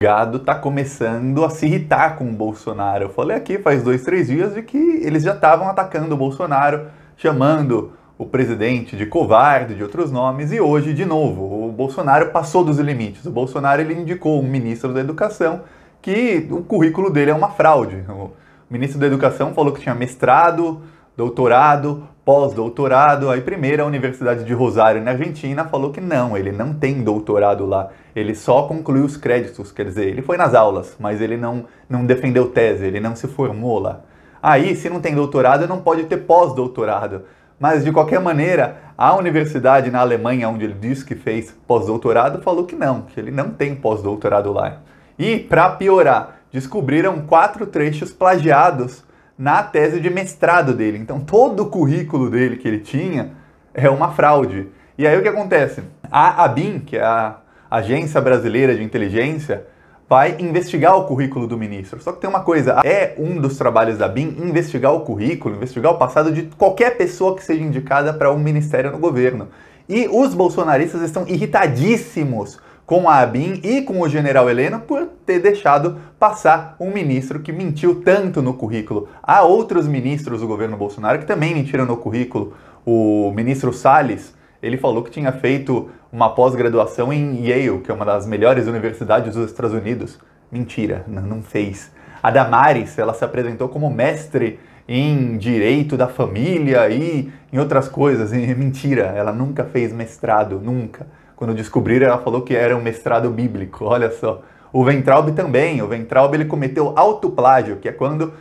gado tá começando a se irritar com o Bolsonaro. Eu falei aqui faz dois, três dias de que eles já estavam atacando o Bolsonaro, chamando o presidente de covarde, de outros nomes, e hoje, de novo, o Bolsonaro passou dos limites. O Bolsonaro ele indicou um ministro da Educação que o currículo dele é uma fraude. O ministro da Educação falou que tinha mestrado, doutorado, pós-doutorado. Aí, primeiro, a Universidade de Rosário, na Argentina, falou que não, ele não tem doutorado lá. Ele só concluiu os créditos, quer dizer, ele foi nas aulas, mas ele não, não defendeu tese, ele não se formou lá. Aí, se não tem doutorado, não pode ter pós-doutorado. Mas, de qualquer maneira, a universidade na Alemanha, onde ele disse que fez pós-doutorado, falou que não, que ele não tem pós-doutorado lá. E, para piorar, descobriram quatro trechos plagiados na tese de mestrado dele. Então todo o currículo dele que ele tinha é uma fraude. E aí o que acontece? A ABIN, que é a Agência Brasileira de Inteligência, vai investigar o currículo do ministro. Só que tem uma coisa, é um dos trabalhos da BIM investigar o currículo, investigar o passado de qualquer pessoa que seja indicada para um ministério no governo. E os bolsonaristas estão irritadíssimos com a ABIN e com o general Heleno por ter deixado passar um ministro que mentiu tanto no currículo. Há outros ministros do governo Bolsonaro que também mentiram no currículo. O ministro Salles, ele falou que tinha feito uma pós-graduação em Yale, que é uma das melhores universidades dos Estados Unidos. Mentira, não fez. A Damares, ela se apresentou como mestre em direito da família e em outras coisas. E mentira, ela nunca fez mestrado, nunca. Quando descobriram, ela falou que era um mestrado bíblico, olha só. O Ventraub também, o Ventraub ele cometeu autoplágio, que é quando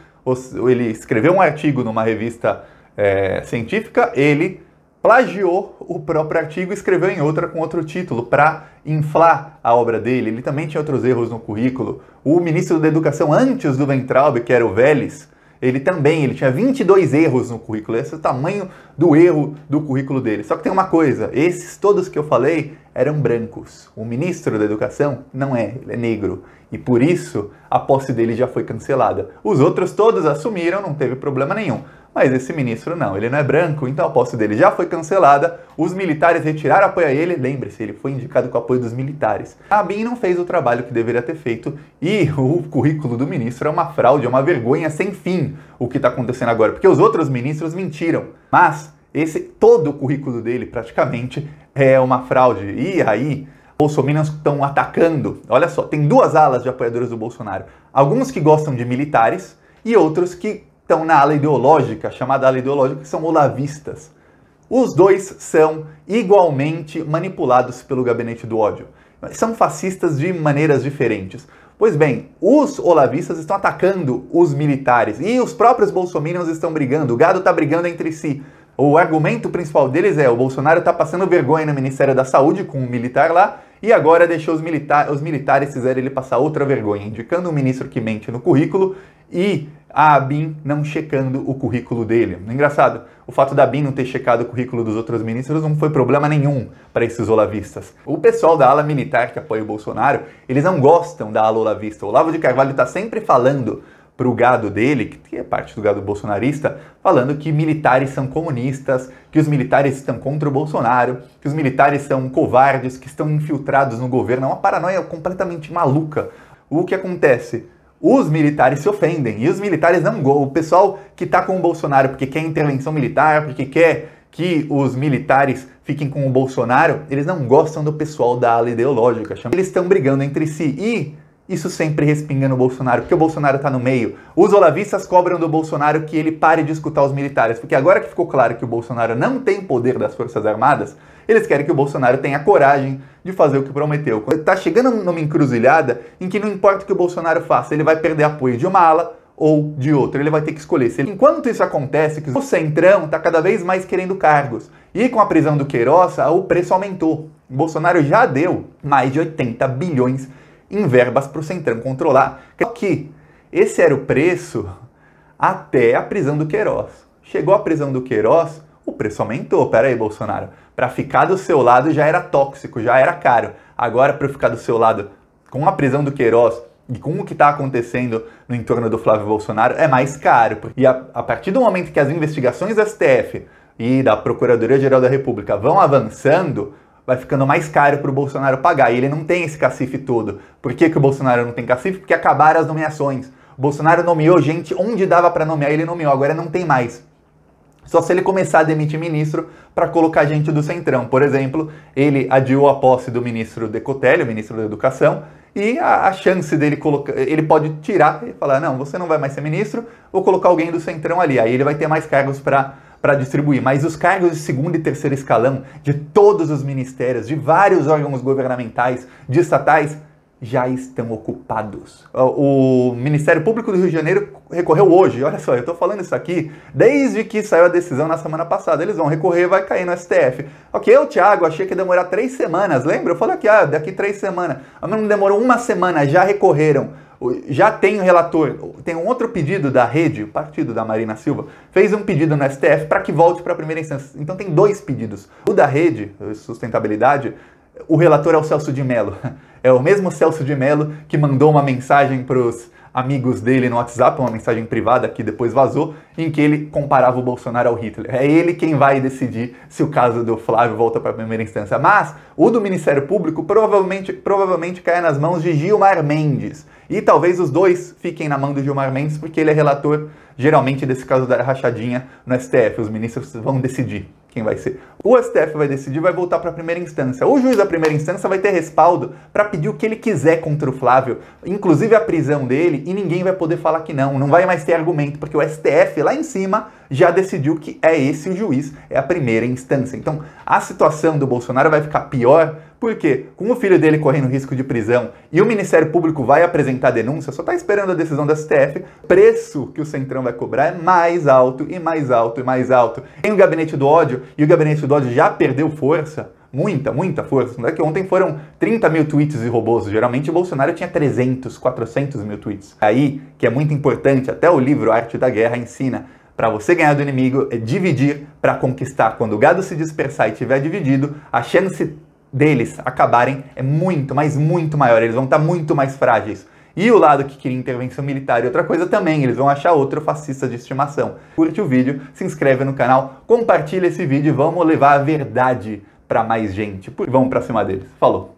ele escreveu um artigo numa revista é, científica, ele plagiou o próprio artigo e escreveu em outra com outro título para inflar a obra dele. Ele também tinha outros erros no currículo. O ministro da Educação antes do Ventraub que era o Vélez, ele também, ele tinha 22 erros no currículo. Esse é o tamanho do erro do currículo dele. Só que tem uma coisa, esses todos que eu falei eram brancos. O ministro da Educação não é, ele é negro. E por isso a posse dele já foi cancelada. Os outros todos assumiram, não teve problema nenhum. Mas esse ministro não, ele não é branco, então a posse dele já foi cancelada, os militares retiraram apoio a ele, lembre-se, ele foi indicado com apoio dos militares. A BIM não fez o trabalho que deveria ter feito e o currículo do ministro é uma fraude, é uma vergonha sem fim o que está acontecendo agora, porque os outros ministros mentiram. Mas esse todo o currículo dele praticamente é uma fraude. E aí, bolsominions estão atacando. Olha só, tem duas alas de apoiadores do Bolsonaro. Alguns que gostam de militares e outros que estão na ala ideológica, chamada ala ideológica, que são olavistas. Os dois são igualmente manipulados pelo gabinete do ódio. São fascistas de maneiras diferentes. Pois bem, os olavistas estão atacando os militares e os próprios bolsominions estão brigando. O gado está brigando entre si. O argumento principal deles é: o Bolsonaro está passando vergonha no Ministério da Saúde com um militar lá e agora deixou os, milita os militares fizerem ele passar outra vergonha, indicando um ministro que mente no currículo e a ABIN não checando o currículo dele. Engraçado, o fato da ABIN não ter checado o currículo dos outros ministros não foi problema nenhum para esses olavistas. O pessoal da ala militar que apoia o Bolsonaro, eles não gostam da ala olavista. O Olavo de Carvalho está sempre falando para o gado dele, que é parte do gado bolsonarista, falando que militares são comunistas, que os militares estão contra o Bolsonaro, que os militares são covardes, que estão infiltrados no governo. É uma paranoia completamente maluca. O que acontece? os militares se ofendem. E os militares não. O pessoal que está com o Bolsonaro porque quer intervenção militar, porque quer que os militares fiquem com o Bolsonaro, eles não gostam do pessoal da ala ideológica. Eles estão brigando entre si. E isso sempre respinga no Bolsonaro, porque o Bolsonaro está no meio. Os olavistas cobram do Bolsonaro que ele pare de escutar os militares, porque agora que ficou claro que o Bolsonaro não tem poder das Forças Armadas, eles querem que o Bolsonaro tenha coragem de fazer o que prometeu. Está chegando numa encruzilhada em que não importa o que o Bolsonaro faça, ele vai perder apoio de uma ala ou de outro. Ele vai ter que escolher. Enquanto isso acontece, o Centrão está cada vez mais querendo cargos. E com a prisão do Queiroz, o preço aumentou. O Bolsonaro já deu mais de 80 bilhões em verbas para o Centrão controlar. Só que esse era o preço até a prisão do Queiroz. Chegou a prisão do Queiroz, o preço aumentou. Pera aí, Bolsonaro. Para ficar do seu lado já era tóxico, já era caro. Agora, para ficar do seu lado com a prisão do Queiroz e com o que está acontecendo no entorno do Flávio Bolsonaro, é mais caro. E a, a partir do momento que as investigações da STF e da Procuradoria-Geral da República vão avançando, vai ficando mais caro para o Bolsonaro pagar. E ele não tem esse cacife todo. Por que, que o Bolsonaro não tem cacife? Porque acabaram as nomeações. O Bolsonaro nomeou gente onde dava para nomear, ele nomeou, agora não tem mais. Só se ele começar a demitir ministro para colocar gente do Centrão. Por exemplo, ele adiou a posse do ministro Decotelli, o ministro da Educação, e a, a, chance dele colocar. Ele pode tirar e falar: não, você não vai mais ser ministro, vou colocar alguém do Centrão ali. Aí ele vai ter mais cargos para para distribuir, mas os cargos de segundo e terceiro escalão de todos os ministérios, de vários órgãos governamentais, de estatais, já estão ocupados. O Ministério Público do Rio de Janeiro recorreu hoje. Olha só, eu estou falando isso aqui desde que saiu a decisão na semana passada. Eles vão recorrer, vai cair no STF. Ok, eu, Thiago, achei que ia demorar três semanas, lembra? Eu falei aqui, ah, daqui três semanas. Não demorou uma semana, já recorreram já tem o um relator, tem um outro pedido da rede, o partido da Marina Silva, fez um pedido no STF para que volte para a primeira instância. Então tem dois pedidos. O da rede, sustentabilidade, o relator é o Celso de Mello. É o mesmo Celso de Mello que mandou uma mensagem para os amigos dele no WhatsApp, uma mensagem privada que depois vazou, em que ele comparava o Bolsonaro ao Hitler. É ele quem vai decidir se o caso do Flávio volta para a primeira instância. Mas o do Ministério Público provavelmente, provavelmente cai nas mãos de Gilmar Mendes, e talvez os dois fiquem na mão do Gilmar Mendes, porque ele é relator, geralmente, desse caso da rachadinha no STF. Os ministros vão decidir quem vai ser. O STF vai decidir, vai voltar para a primeira instância. O juiz da primeira instância vai ter respaldo para pedir o que ele quiser contra o Flávio, inclusive a prisão dele, e ninguém vai poder falar que não. Não vai mais ter argumento, porque o STF lá em cima já decidiu que é esse o juiz, é a primeira instância. Então a situação do Bolsonaro vai ficar pior porque com o filho dele correndo risco de prisão e o Ministério Público vai apresentar denúncia, só está esperando a decisão da STF, preço que o Centrão vai cobrar é mais alto e mais alto e mais alto. Tem o gabinete do ódio e o gabinete do ódio já perdeu força. Muita, muita força. Não é que ontem foram 30 mil tweets de robôs. Geralmente o Bolsonaro tinha 300, 400 mil tweets. Aí, que é muito importante, até o livro Arte da Guerra ensina para você ganhar do inimigo é dividir para conquistar. Quando o gado se dispersar e tiver dividido, a chance deles acabarem é muito, mas muito maior. Eles vão estar muito mais frágeis. E o lado que queria intervenção militar e outra coisa também, eles vão achar outro fascista de estimação. Curte o vídeo, se inscreve no canal, compartilha esse vídeo e vamos levar a verdade para mais gente. Vamos para cima deles. Falou!